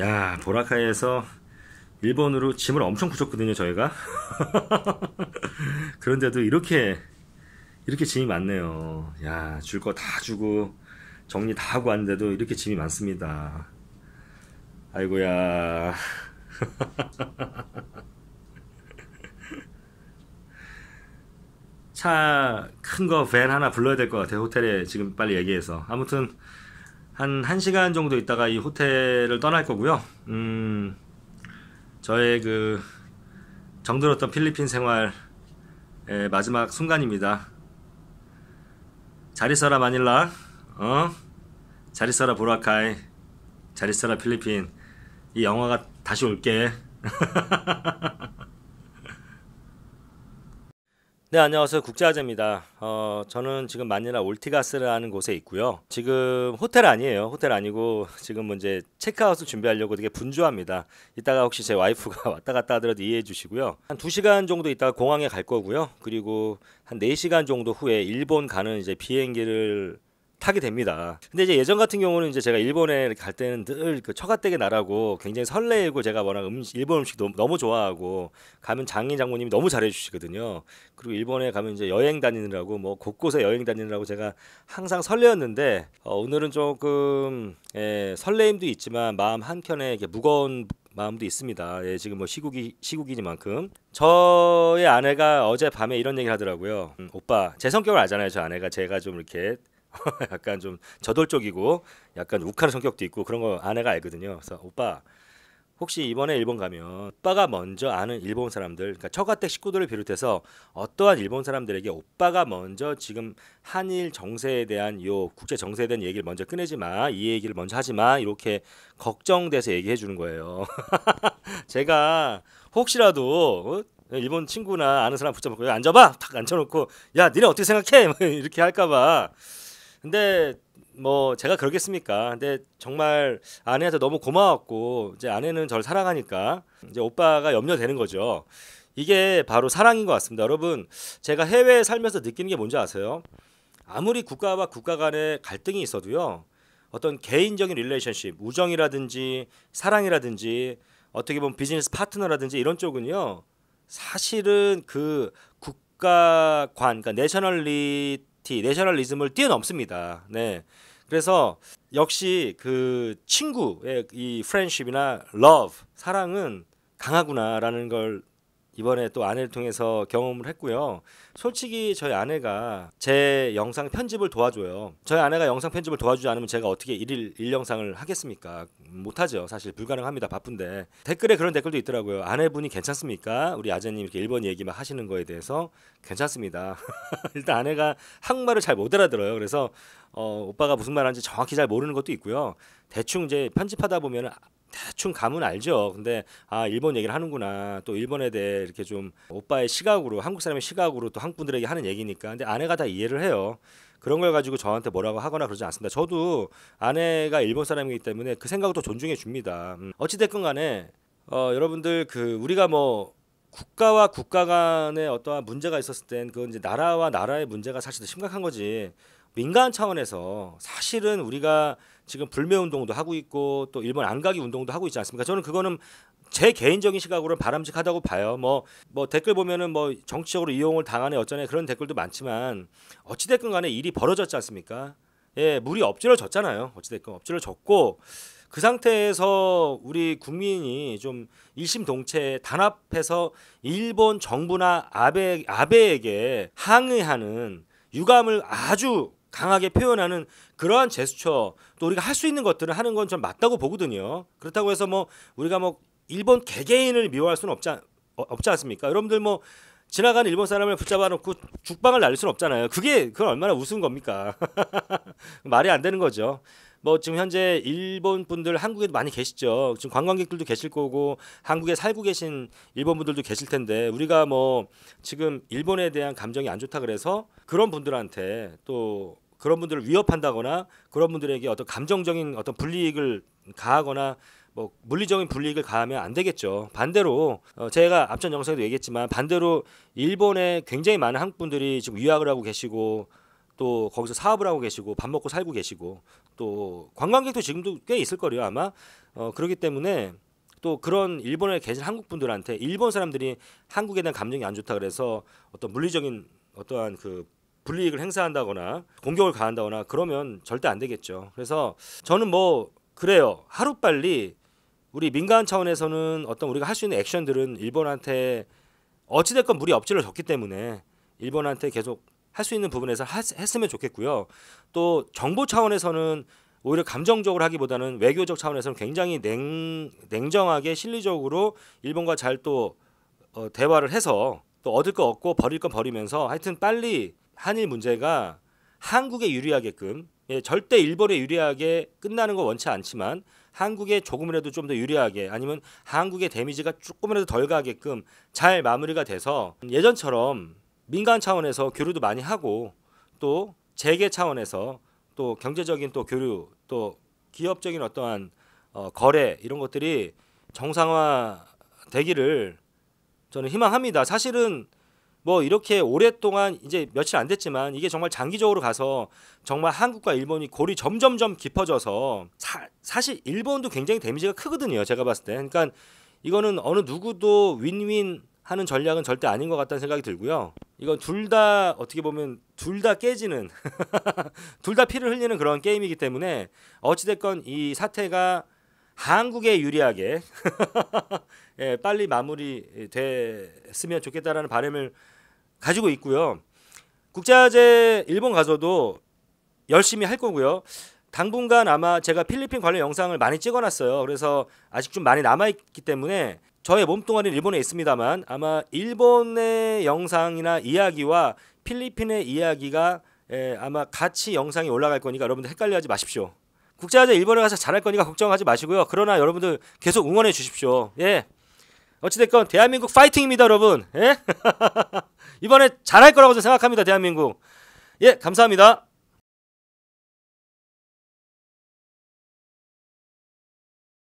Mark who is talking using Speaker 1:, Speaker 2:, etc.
Speaker 1: 야 보라카이에서 일본으로 짐을 엄청 부쳤거든요 저희가 그런데도 이렇게 이렇게 짐이 많네요 야 줄 거 다 주고 정리 다 하고 왔는데도 이렇게 짐이 많습니다 아이고야 차 큰 거 밴 하나 불러야 될 것 같아요 호텔에 지금 빨리 얘기해서 아무튼 한 1시간 정도 있다가 이 호텔을 떠날 거고요. 음, 저의 그 정들었던 필리핀 생활의 마지막 순간입니다. 잘 있어라 마닐라. 어? 잘 있어라 보라카이. 잘 있어라 필리핀. 이 영화가 다시 올게. 네, 안녕하세요. 국제아재입니다. 어, 저는 지금 마닐라 올티가스라는 곳에 있고요. 지금 호텔 아니에요. 호텔 아니고 지금 뭐 이제 체크아웃을 준비하려고 되게 분주합니다. 이따가 혹시 제 와이프가 왔다 갔다 하더라도 이해해 주시고요. 한 2시간 정도 있다가 공항에 갈 거고요. 그리고 한 4시간 정도 후에 일본 가는 이제 비행기를 타게 됩니다. 근데 이제 예전 같은 경우는 이제 제가 일본에 갈 때는 늘그처가댁에 나라고 굉장히 설레고 제가 워낙 음식, 일본 음식도 너무 좋아하고 가면 장인 장모님이 너무 잘해 주시거든요. 그리고 일본에 가면 이제 여행 다니느라고 뭐 곳곳에 여행 다니느라고 제가 항상 설레었는데 어, 오늘은 조금 예, 설레임도 있지만 마음 한켠에 이렇게 무거운 마음도 있습니다. 예, 지금 뭐 시국이 시국이니만큼 저의 아내가 어제 밤에 이런 얘기를 하더라고요. 음, 오빠 제 성격을 알잖아요. 저 아내가 제가 좀 이렇게 약간 좀 저돌적이고 약간 욱하는 성격도 있고 그런 거 아내가 알거든요. 그래서 오빠 혹시 이번에 일본 가면 오빠가 먼저 아는 일본 사람들, 그러니까 처가댁 식구들을 비롯해서 어떠한 일본 사람들에게 오빠가 먼저 지금 한일 정세에 대한 요 국제 정세에 대한 얘기를 먼저 꺼내지 마, 이 얘기를 먼저 하지 마 이렇게 걱정돼서 얘기해 주는 거예요. 제가 혹시라도 어? 일본 친구나 아는 사람 붙잡고 앉아봐, 탁 앉혀놓고 야 니네 어떻게 생각해 이렇게 할까봐 근데 뭐 제가 그러겠습니까? 근데 정말 아내한테 너무 고마웠고 이제 아내는 저를 사랑하니까 이제 오빠가 염려되는 거죠. 이게 바로 사랑인 것 같습니다. 여러분, 제가 해외에 살면서 느끼는 게 뭔지 아세요? 아무리 국가와 국가 간의 갈등이 있어도요. 어떤 개인적인 릴레이션십, 우정이라든지 사랑이라든지 어떻게 보면 비즈니스 파트너라든지 이런 쪽은요. 사실은 그 국가관, 그러니까 내셔널리 아이덴티티, 내셔널리즘을 뛰어넘습니다. 네. 그래서 역시 그 친구의 이 프렌십이나 러브, 사랑은 강하구나라는 걸 이번에 또 아내를 통해서 경험을 했고요. 솔직히 저희 아내가 제 영상 편집을 도와줘요. 저희 아내가 영상 편집을 도와주지 않으면 제가 어떻게 일일 일 영상을 하겠습니까? 못하죠. 사실 불가능합니다. 바쁜데 댓글에 그런 댓글도 있더라고요. 아내분이 괜찮습니까? 우리 아재님 이렇게 일본 얘기 막 하시는 거에 대해서 괜찮습니다. 일단 아내가 한국말을 잘 못 알아들어요. 그래서 어, 오빠가 무슨 말하는지 정확히 잘 모르는 것도 있고요. 대충 이제 편집하다 보면 대충 감은 알죠. 근데 아 일본 얘기를 하는구나. 또 일본에 대해 이렇게 좀 오빠의 시각으로 한국 사람의 시각으로 또 한국분들에게 하는 얘기니까. 근데 아내가 다 이해를 해요. 그런 걸 가지고 저한테 뭐라고 하거나 그러지 않습니다. 저도 아내가 일본 사람이기 때문에 그 생각도 존중해 줍니다. 음. 어찌 됐건 간에 어, 여러분들 그 우리가 뭐 국가와 국가 간에 어떠한 문제가 있었을 땐 그건 이제 나라와 나라의 문제가 사실 더 심각한 거지. 민간 차원에서 사실은 우리가 지금 불매 운동도 하고 있고 또 일본 안가기 운동도 하고 있지 않습니까? 저는 그거는 제 개인적인 시각으로는 바람직하다고 봐요. 뭐뭐 뭐 댓글 보면은 뭐 정치적으로 이용을 당하네 어쩌네 그런 댓글도 많지만 어찌 됐건 간에 일이 벌어졌지 않습니까? 예, 물이 엎질러졌잖아요. 어찌 됐건 엎질러졌고 그 상태에서 우리 국민이 좀 일심동체 에 단합해서 일본 정부나 아베 아베에게 항의하는 유감을 아주 강하게 표현하는 그러한 제스처 또 우리가 할 수 있는 것들을 하는 건 좀 맞다고 보거든요. 그렇다고 해서 뭐 우리가 뭐 일본 개개인을 미워할 수는 없지, 않, 어, 없지 않습니까? 여러분들 뭐 지나가는 일본 사람을 붙잡아 놓고 죽방을 날릴 수는 없잖아요. 그게 그건 얼마나 우스운 겁니까? 말이 안 되는 거죠. 뭐 지금 현재 일본 분들 한국에도 많이 계시죠. 지금 관광객들도 계실 거고 한국에 살고 계신 일본 분들도 계실 텐데 우리가 뭐 지금 일본에 대한 감정이 안 좋다 그래서 그런 분들한테 또 그런 분들을 위협한다거나 그런 분들에게 어떤 감정적인 어떤 불리익을 가하거나 뭐 물리적인 불이익을 가하면 안 되겠죠. 반대로 어 제가 앞전 영상에도 얘기했지만 반대로 일본에 굉장히 많은 한국 분들이 지금 유학을 하고 계시고 또 거기서 사업을 하고 계시고 밥 먹고 살고 계시고 또 관광객도 지금도 꽤 있을 거예요 아마 어, 그렇기 때문에 또 그런 일본에 계신 한국 분들한테 일본 사람들이 한국에 대한 감정이 안 좋다 그래서 어떤 물리적인 어떠한 그 불이익을 행사한다거나 공격을 가한다거나 그러면 절대 안 되겠죠. 그래서 저는 뭐 그래요. 하루 빨리 우리 민간 차원에서는 어떤 우리가 할 수 있는 액션들은 일본한테 어찌됐건 물이 없지를 졌기 때문에 일본한테 계속 할수 있는 부분에서 하, 했으면 좋겠고요. 또 정보 차원에서는 오히려 감정적으로 하기보다는 외교적 차원에서는 굉장히 냉, 냉정하게 실리적으로 일본과 잘또 어, 대화를 해서 또 얻을 거 얻고 버릴 건 버리면서 하여튼 빨리 한일 문제가 한국에 유리하게끔 예, 절대 일본에 유리하게 끝나는 거 원치 않지만 한국에 조금이라도 좀 더 유리하게 아니면 한국의 데미지가 조금이라도 덜 가게끔 잘 마무리가 돼서 예전처럼 민간 차원에서 교류도 많이 하고 또 재계 차원에서 또 경제적인 또 교류 또 기업적인 어떠한 어, 거래 이런 것들이 정상화 되기를 저는 희망합니다. 사실은 뭐 이렇게 오랫동안 이제 며칠 안 됐지만 이게 정말 장기적으로 가서 정말 한국과 일본이 골이 점점점 깊어져서 사, 실 일본도 굉장히 데미지가 크거든요. 제가 봤을 때. 그러니까 이거는 어느 누구도 윈윈 하는 전략은 절대 아닌 것 같다는 생각이 들고요. 이건 둘 다 어떻게 보면 둘 다 깨지는 둘 다 피를 흘리는 그런 게임이기 때문에 어찌됐건 이 사태가 한국에 유리하게 예, 빨리 마무리 됐으면 좋겠다라는 바람을 가지고 있고요. 국제화제 일본 가서도 열심히 할 거고요. 당분간 아마 제가 필리핀 관련 영상을 많이 찍어놨어요. 그래서 아직 좀 많이 남아있기 때문에 저의 몸뚱아리는 일본에 있습니다만 아마 일본의 영상이나 이야기와 필리핀의 이야기가 에, 예, 아마 같이 영상이 올라갈 거니까 여러분들 헷갈려하지 마십시오. 국제화제 일본에 가서 잘할 거니까 걱정하지 마시고요. 그러나 여러분들 계속 응원해 주십시오. 예. 어찌됐건 대한민국 파이팅입니다, 여러분. 예? 이번에 잘할 거라고 생각합니다, 대한민국. 예, 감사합니다.